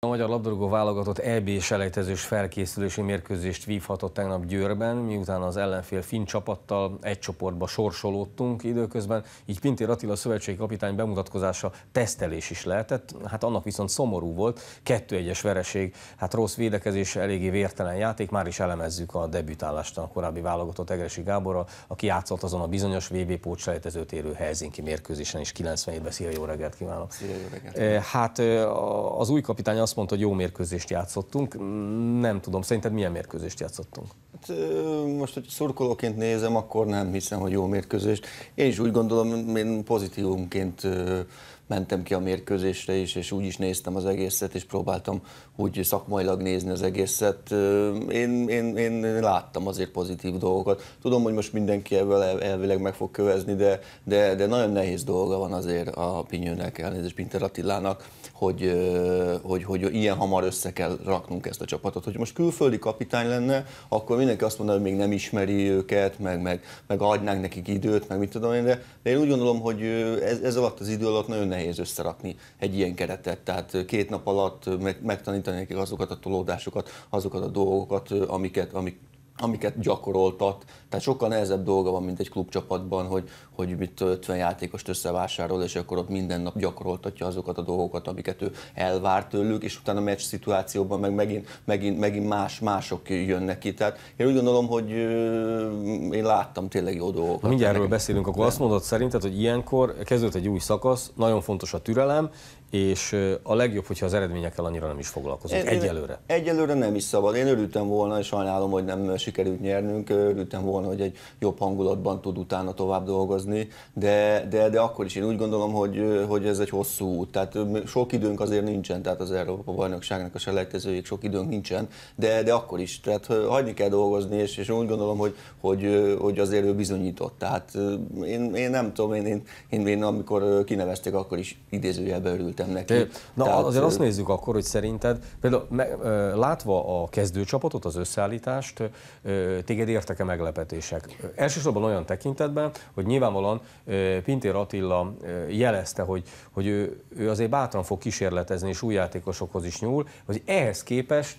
A magyar labdarúgó válogatott EB selejtezős felkészülési mérkőzést vívhatott tegnap Győrben, miután az ellenfél finn csapattal egy csoportba sorsolódtunk időközben, így Pintér Attila szövetségi kapitány bemutatkozása tesztelés is lehetett, hát annak viszont szomorú volt, kettő egyes vereség, hát rossz védekezés, eléggé vértelen játék, már is elemezzük a debütálást a korábbi válogatott Egresi Gáborral, aki játszott azon a bizonyos VB pót selejtezőt érő Helsinki mérkőzésen is 97-ben. Szia, jó reggelt kívánok! Szia, jó reggelt. Eh, hát eh, az új kapitány azt mondta, hogy jó mérkőzést játszottunk. Nem tudom, szerinted milyen mérkőzést játszottunk? Hát, most, hogy szurkolóként nézem, akkor nem hiszem, hogy jó mérkőzést. Én is úgy gondolom, én pozitívumként mentem ki a mérkőzésre is, és úgy is néztem az egészet, és próbáltam úgy szakmailag nézni az egészet. Én, én, én láttam azért pozitív dolgokat. Tudom, hogy most mindenki ebből elvileg meg fog kövezni, de, de, de nagyon nehéz dolga van azért a Pinyőnek, elnézést Pinter Attilának, hogy, hogy, hogy ilyen hamar össze kell raknunk ezt a csapatot. Hogy most külföldi kapitány lenne, akkor mindenki azt mondaná, hogy még nem ismeri őket, meg, meg, meg adnánk nekik időt, meg mit tudom én, de én úgy gondolom, hogy ez, ez alatt az idő alatt nagyon nehéz nehéz összerakni egy ilyen keretet. Tehát két nap alatt megtanítani nekik azokat a tolódásokat, azokat a dolgokat, amiket, amik amiket gyakoroltat, tehát sokkal nehezebb dolga van, mint egy klubcsapatban, hogy, hogy mit 50 játékost összevásárol, és akkor ott minden nap gyakoroltatja azokat a dolgokat, amiket ő elvár tőlük, és utána a meccs szituációban meg megint, megint, megint más, mások jönnek ki. Tehát én úgy gondolom, hogy én láttam tényleg jó dolgokat. Ha mindjárt erről beszélünk, akkor De. azt mondod szerinted, hogy ilyenkor kezdődött egy új szakasz, nagyon fontos a türelem, és a legjobb, hogyha az eredményekkel annyira nem is foglalkozunk, én, egyelőre. Egyelőre nem is szabad. Én örültem volna, és sajnálom, hogy nem sikerült nyernünk, örültem volna, hogy egy jobb hangulatban tud utána tovább dolgozni, de, de, de akkor is én úgy gondolom, hogy, hogy ez egy hosszú út. Tehát sok időnk azért nincsen, tehát az Európa bajnokságnak a selejtezőjék sok időnk nincsen, de, de akkor is. Tehát hagyni kell dolgozni, és, és úgy gondolom, hogy, hogy, hogy azért ő bizonyított. Tehát én, én nem tudom, én, én, én, én amikor kinevezték, akkor is idézőjelbe örült örültem neki. Te, na Tehát, azért azt nézzük akkor, hogy szerinted, például me, látva a kezdőcsapatot, az összeállítást, téged értek-e meglepetések? Elsősorban olyan tekintetben, hogy nyilvánvalóan Pintér Attila jelezte, hogy, hogy ő, ő azért bátran fog kísérletezni, és új játékosokhoz is nyúl, hogy ehhez képest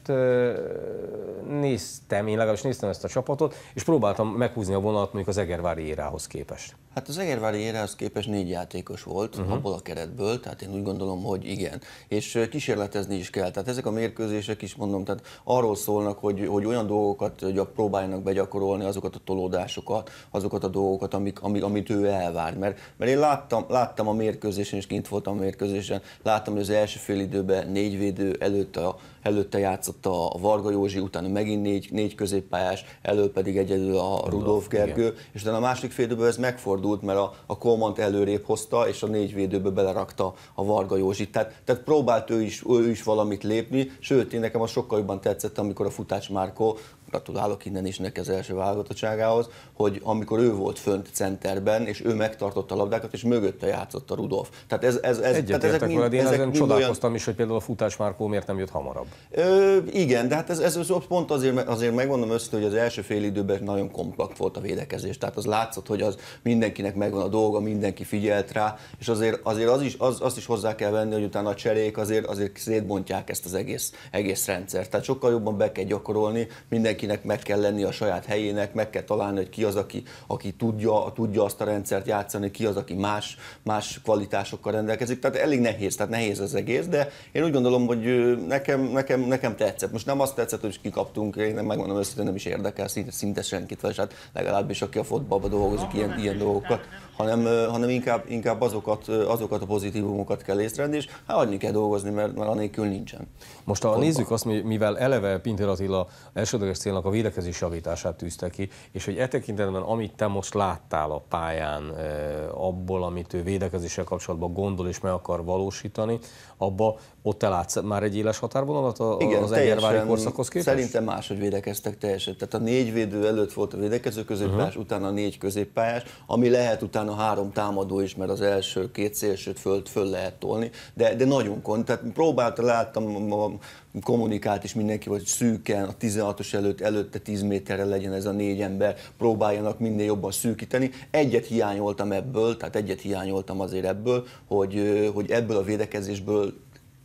néztem, én legalábbis néztem ezt a csapatot, és próbáltam meghúzni a vonalat mondjuk az Egervári érához képest. Hát az Egervári érához képest négy játékos volt uh-huh. abból a keretből, tehát én úgy gondolom, gondolom, hogy igen. És kísérletezni is kell. Tehát ezek a mérkőzések is mondom, tehát arról szólnak, hogy, hogy olyan dolgokat hogy próbáljanak begyakorolni, azokat a tolódásokat, azokat a dolgokat, amik, amik, amit ő elvár. Mert, mert én láttam, láttam a mérkőzésen, és kint voltam a mérkőzésen, láttam, hogy az első fél időben négy védő előtt a, előtte játszott a Varga Józsi, utána megint négy, négy középpályás, elő pedig egyedül a Rudolf Gergő, igen. és utána a másik fél időben ez megfordult, mert a, a Komant előrébb hozta, és a négy védőbe belerakta a Varga Józsit. Tehát, tehát próbált ő is, ő is valamit lépni, sőt, én nekem az sokkal jobban tetszett, amikor a Futás Márkó gratulálok innen is neki az első válogatottságához, hogy amikor ő volt fönt centerben, és ő megtartotta a labdákat, és mögötte játszott a Rudolf. Tehát ez, ez, ez, tehát ezek mind, én ezek ezen csodálkoztam olyan... is, hogy például a futás Márkó miért nem jött hamarabb. Ö, igen, de hát ez, ez, ez pont azért, azért megmondom össze, hogy az első fél időben nagyon kompakt volt a védekezés, tehát az látszott, hogy az mindenkinek megvan a dolga, mindenki figyelt rá, és azért, azért az is, az, azt is hozzá kell venni, hogy utána a cserék azért, azért szétbontják ezt az egész, egész rendszert. Tehát sokkal jobban be kell gyakorolni, mindenki mindenkinek meg kell lenni a saját helyének, meg kell találni, hogy ki az, aki, aki tudja, tudja azt a rendszert játszani, ki az, aki más, más kvalitásokkal rendelkezik. Tehát elég nehéz, tehát nehéz az egész, de én úgy gondolom, hogy nekem, nekem, nekem tetszett. Most nem azt tetszett, hogy kikaptunk, én nem megmondom őszintén, nem is érdekel szinte, szinte senkit, vagy hát legalábbis aki a fotbalba dolgozik ilyen, ilyen dolgokat, hanem, hanem inkább, inkább azokat, azokat a pozitívumokat kell észrevenni, és hát annyi kell dolgozni, mert, mert anélkül nincsen. Most ha nézzük azt, mivel eleve Pintér Attila elsődleges cél célnak a védekezés javítását tűzte ki, és hogy e tekintetben, amit te most láttál a pályán, abból, amit ő védekezéssel kapcsolatban gondol és meg akar valósítani, abba ott te látsz már egy éles határvonalat a, Igen, az Egervári korszakhoz képest? Szerintem máshogy védekeztek teljesen. Tehát a négy védő előtt volt a védekező középpályás, uh-huh. utána négy középpályás, ami lehet utána három támadó is, mert az első két szélsőt föl, föl lehet tolni, de, de nagyon kon. Tehát próbáltam láttam a kommunikált is mindenki, hogy szűken, a 16-os előtt, előtte 10 méterre legyen ez a négy ember, próbáljanak minél jobban szűkíteni. Egyet hiányoltam ebből, tehát egyet hiányoltam azért ebből, hogy, hogy ebből a védekezésből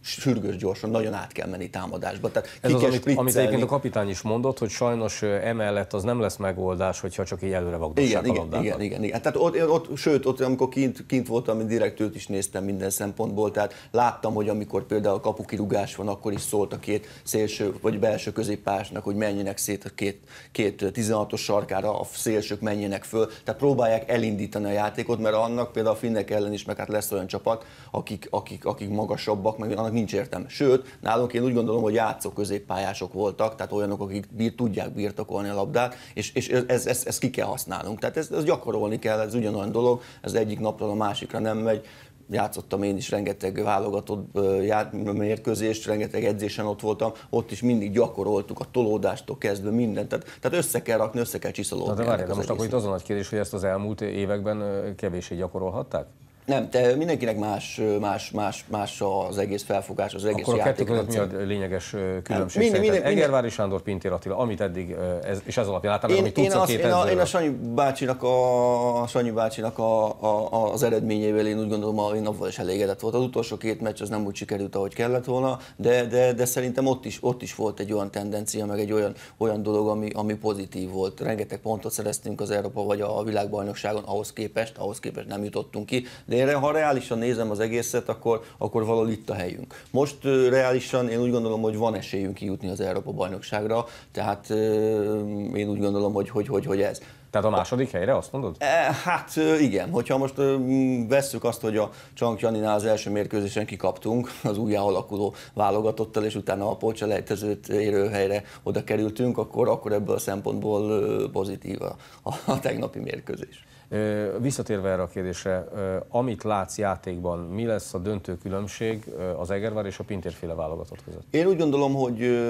sürgős gyorsan, nagyon át kell menni támadásba. Tehát Ez az, amit, amit egyébként a kapitány is mondott, hogy sajnos emellett az nem lesz megoldás, hogyha csak így előre vagdossák igen, a igen, Igen, igen, igen. Tehát ott, ott, sőt, ott, amikor kint, kint voltam, én direktőt is néztem minden szempontból, tehát láttam, hogy amikor például kapukirugás van, akkor is szólt a két szélső vagy belső középpásnak, hogy menjenek szét a két, két 16-os sarkára, a szélsők menjenek föl, tehát próbálják elindítani a játékot, mert annak például a finnek ellen is, meg hát lesz olyan csapat, akik, akik, akik magasabbak, meg annak nincs értelme. Sőt, nálunk én úgy gondolom, hogy játszó középpályások voltak, tehát olyanok, akik bír, tudják birtokolni a labdát, és, és ez, ez, ez ki kell használnunk. Tehát ez, ez gyakorolni kell, ez ugyanolyan dolog, ez egyik napról a másikra nem megy játszottam én is rengeteg válogatott mérkőzést, rengeteg edzésen ott voltam, ott is mindig gyakoroltuk a tolódástól kezdve mindent, tehát, tehát össze kell rakni, össze kell csiszolódni. Na de várjál, most akkor itt az a nagy kérdés, hogy ezt az elmúlt években kevéssé gyakorolhatták? Nem, te, mindenkinek más, más, más, más az egész felfogás, az egész Akkor a kettő között mi a lényeges hát különbség minden, minden, Egervári Sándor, Pintér Attila, amit eddig, ez, és ez alapján láttam, amit tudsz én, két én, a, én a Sanyi bácsinak, a, a, Sanyi bácsinak a, a, az eredményével én úgy gondolom, a, én avval is elégedett volt. Az utolsó két meccs az nem úgy sikerült, ahogy kellett volna, de, de, de szerintem ott is, ott is volt egy olyan tendencia, meg egy olyan, olyan dolog, ami, ami pozitív volt. Rengeteg pontot szereztünk az Európa vagy a világbajnokságon, ahhoz képest, ahhoz képest nem jutottunk ki, de de ha reálisan nézem az egészet, akkor, akkor valahol itt a helyünk. Most reálisan én úgy gondolom, hogy van esélyünk kijutni az Európa-bajnokságra, tehát én úgy gondolom, hogy hogy, hogy, hogy ez. Tehát a második helyre azt mondod? E, hát igen, hogyha most vesszük azt, hogy a Csank Janinál az első mérkőzésen kikaptunk az újjá alakuló válogatottal, és utána a lejtezőt érő helyre oda kerültünk, akkor, akkor ebből a szempontból pozitív a, a tegnapi mérkőzés. Visszatérve erre a kérdésre, amit látsz játékban, mi lesz a döntő különbség az Egervár és a Pintérféle válogatott között? Én úgy gondolom, hogy,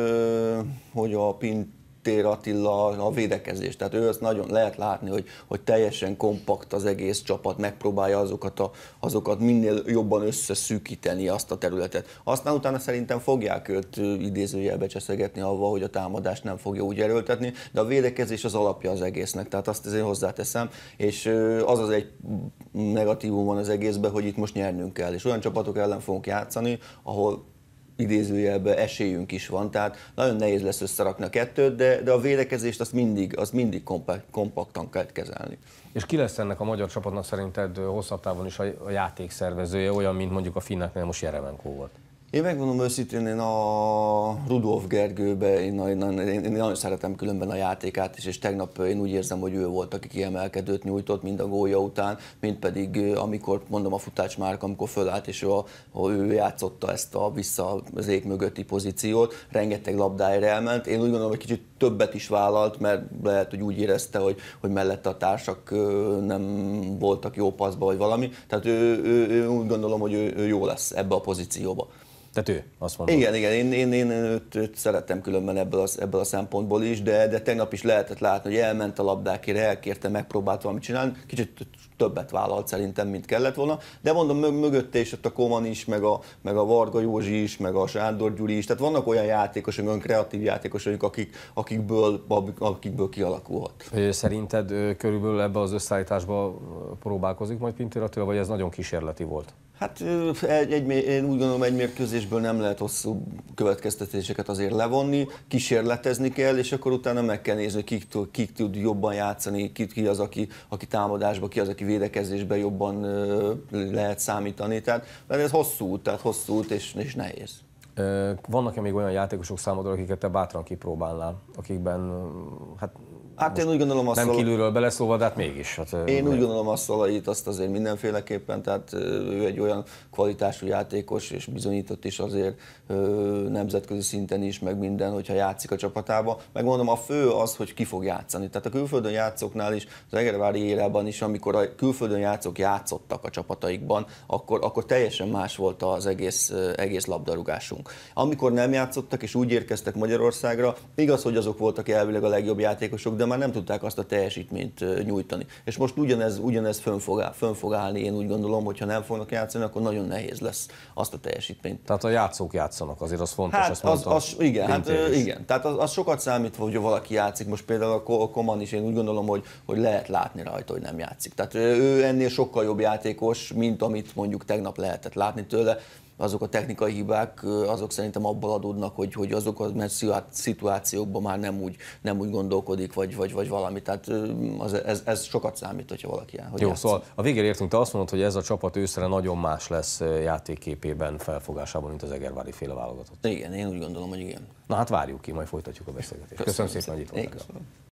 hogy a Pint Tér Attila a védekezés. Tehát ő azt nagyon lehet látni, hogy, hogy teljesen kompakt az egész csapat, megpróbálja azokat, a, azokat minél jobban összeszűkíteni azt a területet. Aztán utána szerintem fogják őt idézőjelbe cseszegetni avval, hogy a támadást nem fogja úgy erőltetni, de a védekezés az alapja az egésznek, tehát azt azért hozzáteszem, és az az egy negatívum van az egészben, hogy itt most nyernünk kell, és olyan csapatok ellen fogunk játszani, ahol idézőjelben esélyünk is van, tehát nagyon nehéz lesz összerakni a kettőt, de, de a védekezést azt mindig, azt mindig kompakt, kompaktan kell kezelni. És ki lesz ennek a magyar csapatnak szerinted hosszabb távon is a játékszervezője, olyan, mint mondjuk a finneknél most Jerevenkó volt? Én megmondom őszintén, én a Rudolf Gergőbe, én, én, én, én nagyon szeretem különben a játékát is, és tegnap én úgy érzem, hogy ő volt, aki kiemelkedőt nyújtott, mind a gólja után, mind pedig amikor mondom a futács már, amikor fölállt, és ő, a, ő játszotta ezt a vissza az ég mögötti pozíciót, rengeteg labdájára elment. Én úgy gondolom, hogy kicsit többet is vállalt, mert lehet, hogy úgy érezte, hogy, hogy mellette a társak nem voltak jó paszba, vagy valami. Tehát ő, ő, ő úgy gondolom, hogy ő, ő jó lesz ebbe a pozícióba. Tehát ő azt mondta. Igen, igen, én, én, én őt, őt szerettem különben ebből a, ebből a szempontból is, de, de tegnap is lehetett látni, hogy elment a labdákért, elkérte, megpróbált valamit csinálni, kicsit többet vállalt szerintem, mint kellett volna, de mondom, mög mögötte is ott a Koman is, meg a, meg a Varga Józsi is, meg a Sándor Gyuri is, tehát vannak olyan játékosok, olyan kreatív játékosok, akik, akikből, akikből kialakulhat. Szerinted körülbelül ebbe az összeállításba próbálkozik majd Pintér Attila, vagy ez nagyon kísérleti volt? Hát egy, egy, én úgy gondolom, egy mérkőzésből nem lehet hosszú következtetéseket azért levonni, kísérletezni kell, és akkor utána meg kell nézni, hogy kik, kik tud jobban játszani, ki, ki az, aki, aki támadásba, ki az, aki védekezésbe jobban lehet számítani. Tehát, mert ez hosszú út, tehát hosszú út és, és nehéz. Vannak-e még olyan játékosok számodra, akiket te bátran kipróbálnál, akikben hát Hát én úgy gondolom azt Nem kilőről kívülről beleszólva, de hát mégis. Hát, én mert... úgy gondolom azt Szalait, azt azért mindenféleképpen, tehát ő egy olyan kvalitású játékos, és bizonyított is azért nemzetközi szinten is, meg minden, hogyha játszik a csapatába. Megmondom, a fő az, hogy ki fog játszani. Tehát a külföldön játszóknál is, az Egervári érában is, amikor a külföldön játszók játszottak a csapataikban, akkor, akkor teljesen más volt az egész, egész labdarúgásunk. Amikor nem játszottak, és úgy érkeztek Magyarországra, igaz, hogy azok voltak elvileg a legjobb játékosok, de de már nem tudták azt a teljesítményt nyújtani. És most ugyanez, ugyanez fönn fog, áll, fönn fog állni, én úgy gondolom, hogy ha nem fognak játszani, akkor nagyon nehéz lesz azt a teljesítményt. Tehát a játszók játszanak, azért az fontos, hát, ezt az, az, igen, hát, igen, tehát az, az, sokat számít, hogy valaki játszik. Most például a Koman is, én úgy gondolom, hogy, hogy lehet látni rajta, hogy nem játszik. Tehát ő ennél sokkal jobb játékos, mint amit mondjuk tegnap lehetett látni tőle azok a technikai hibák, azok szerintem abból adódnak, hogy, hogy azok a szituációkban már nem úgy, nem úgy gondolkodik, vagy, vagy, vagy valami. Tehát az, ez, ez sokat számít, hogyha valaki el. hogy Jó, játszik. szóval a végére értünk, te azt mondod, hogy ez a csapat őszre nagyon más lesz játékképében, felfogásában, mint az Egervári féle válogatott. Igen, én úgy gondolom, hogy igen. Na hát várjuk ki, majd folytatjuk a beszélgetést. Köszönöm, köszönöm szépen, hogy itt